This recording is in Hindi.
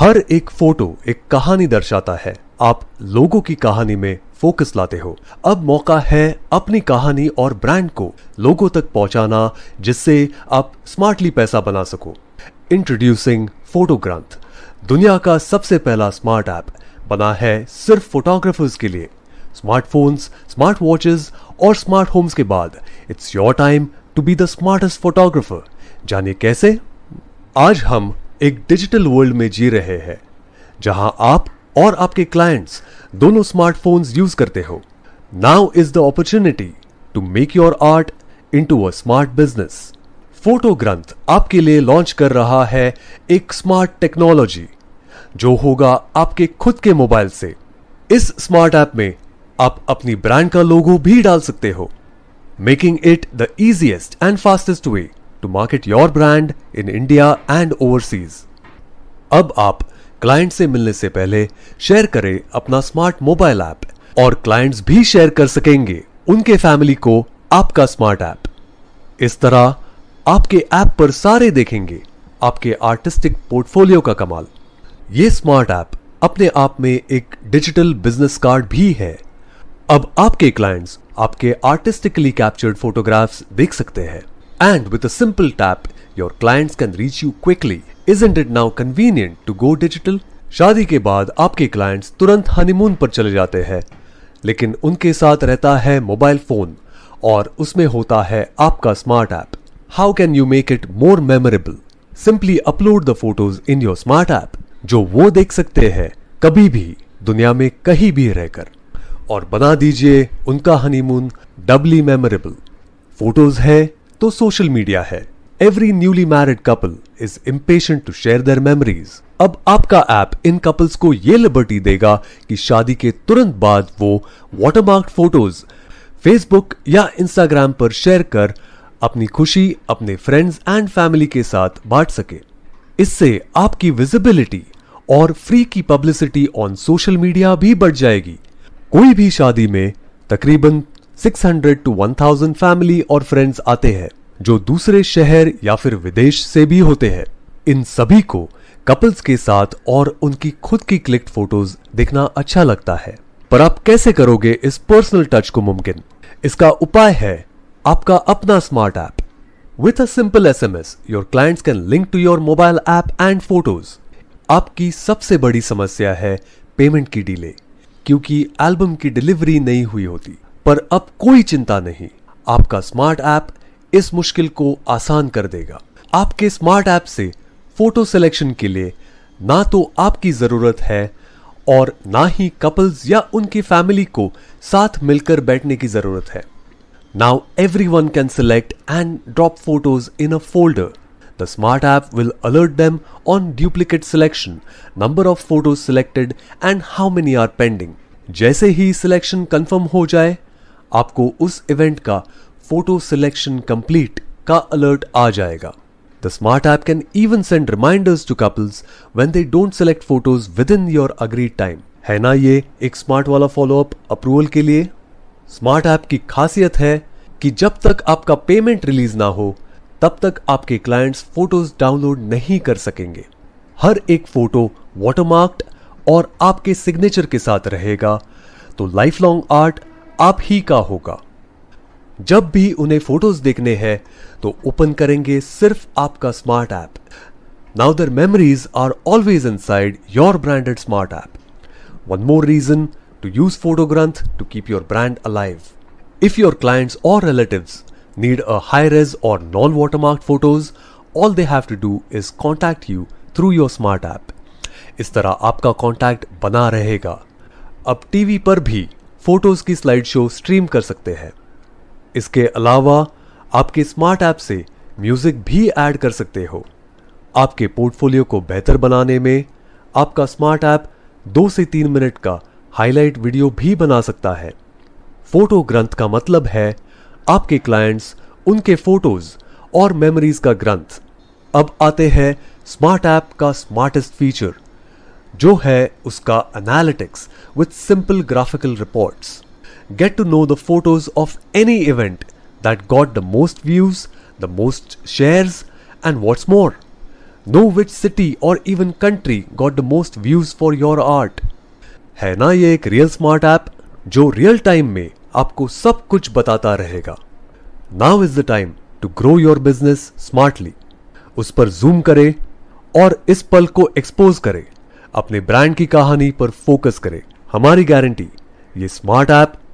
हर एक फोटो एक कहानी दर्शाता है आप लोगों की कहानी में फोकस लाते हो अब मौका है अपनी कहानी और ब्रांड को लोगों तक पहुंचाना जिससे आप स्मार्टली पैसा बना सको इंट्रोड्यूसिंग फोटोग्रांथ दुनिया का सबसे पहला स्मार्ट ऐप बना है सिर्फ फोटोग्राफर्स के लिए स्मार्टफोन्स स्मार्ट वॉचेस और स्मार्ट होम्स के बाद it's your time to be the smartest photographer जानिए कैसे आज हम एक डिजिटल वर्ल्ड में जी रहे हैं जहां आप और आपके क्लाइंट्स दोनों स्मार्टफोन्स यूज करते हो now is the opportunity to make your art to a smart business Photogranth आपके लिए लॉन्च कर रहा है एक स्मार्ट टेक्नोलॉजी जो होगा आपके खुद के मोबाइल से इस स्मार्ट ऐप में आप अपनी ब्रांड का लोगो भी डाल सकते हो making it the easiest and fastest way to market your brand in India and overseas अब आप क्लाइंट से मिलने से पहले शेयर करें अपना स्मार्ट मोबाइल ऐप और क्लाइंट्स भी शेयर कर सकेंगे उनके फैमिली को आपका स्मार्ट ऐप इस तरह आपके ऐप पर सारे देखेंगे आपके आर्टिस्टिक पोर्टफोलियो का कमाल ये स्मार्ट ऐप अपने आप में एक डिजिटल बिजनेस कार्ड भी है अब आपके क्लाइंट्स आपके आर्टिस्टिकली कैप्चर्ड फोटोग्राफ्स देख सकते हैं And with a simple tap, your clients can reach you quickly. Isn't it now convenient to go digital? शादी के बाद आपके क्लाइंट्स तुरंत हनीमून पर चले जाते हैं लेकिन उनके साथ रहता है मोबाइल फोन और उसमें होता है आपका smart app how can you make it more memorable simply upload the photos in your smart app जो वो देख सकते हैं कभी भी दुनिया में कहीं भी रहकर और बना दीजिए उनका हनीमून डबली मेमोरेबल फोटोज है तो सोशल मीडिया है every newly married couple is impatient to share their memories अब आपका ऐप इन कपल्स को ये लिबर्टी देगा कि शादी के तुरंत बाद वो वाटरमार्क फोटोज फेसबुक या इंस्टाग्राम पर शेयर कर अपनी खुशी अपने फ्रेंड्स एंड फैमिली के साथ बांट सके इससे आपकी विजिबिलिटी और फ्री की पब्लिसिटी ऑन सोशल मीडिया भी बढ़ जाएगी कोई भी शादी में तकरीबन 600 टू 1000 फैमिली और फ्रेंड्स आते हैं जो दूसरे शहर या फिर विदेश से भी होते हैं इन सभी को कपल्स के साथ और उनकी खुद की क्लिक्ड फोटोज देखना अच्छा लगता है पर आप कैसे करोगे इस पर्सनल टच को मुमकिन इसका उपाय है आपका अपना smart app with a simple S M S your clients can link to your mobile app and photos आपकी सबसे बड़ी समस्या है पेमेंट की डिले क्योंकि एल्बम की डिलीवरी नहीं हुई होती पर अब कोई चिंता नहीं आपका स्मार्ट ऐप इस मुश्किल को आसान कर देगा आपके स्मार्ट ऐप से फोटो सिलेक्शन के लिए ना तो आपकी ज़रूरत है और ना ही कपल्स या उनकी फैमिली को साथ मिलकर बैठने की ज़रूरत है now everyone can select and drop photos in a folder the smart app will alert them on duplicate selection number of photos selected and how many are pending जैसे ही सिलेक्शन कंफर्म हो जाए आपको उस इवेंट का फोटो सिलेक्शन कंप्लीट का अलर्ट आ जाएगा smart app can even send reminders to couples when they don't select photos within your agreed time है ना ये एक स्मार्ट वाला फॉलोअप अप्रूवल के लिए स्मार्ट ऐप की खासियत है कि जब तक आपका पेमेंट रिलीज ना हो तब तक आपके क्लाइंट्स फोटोज डाउनलोड नहीं कर सकेंगे हर एक फोटो वॉटरमार्क्ड और आपके सिग्नेचर के साथ रहेगा तो लाइफ लॉन्ग आर्ट आप ही का होगा जब भी उन्हें फोटोज देखने हैं तो ओपन करेंगे सिर्फ आपका smart app now their memories are always inside your branded smart app one more reason to use Photogranth to keep your brand alive if your clients or relative need a high res or non watermark photos all they have to do is contact you through your smart app इस तरह आपका कॉन्टैक्ट बना रहेगा अब टीवी पर भी फोटोज की स्लाइड शो स्ट्रीम कर सकते हैं इसके अलावा आपके स्मार्ट ऐप से म्यूजिक भी ऐड कर सकते हो आपके पोर्टफोलियो को बेहतर बनाने में आपका स्मार्ट ऐप दो से तीन मिनट का हाईलाइट वीडियो भी बना सकता है फोटो ग्रंथ का मतलब है आपके क्लाइंट्स उनके फोटोज और मेमोरीज का ग्रंथ अब आते हैं स्मार्ट ऐप का स्मार्टेस्ट फीचर जो है उसका analytics with simple graphical reports get to know the photos of any event that got the most views the most shares and what's more know which city or even country got the most views for your art है ना ये एक रियल स्मार्ट ऐप जो रियल टाइम में आपको सब कुछ बताता रहेगा now is the time to grow your business smartly उस पर जूम करें और इस पल को एक्सपोज करें अपने ब्रांड की कहानी पर फोकस करें हमारी गारंटी ये स्मार्ट ऐप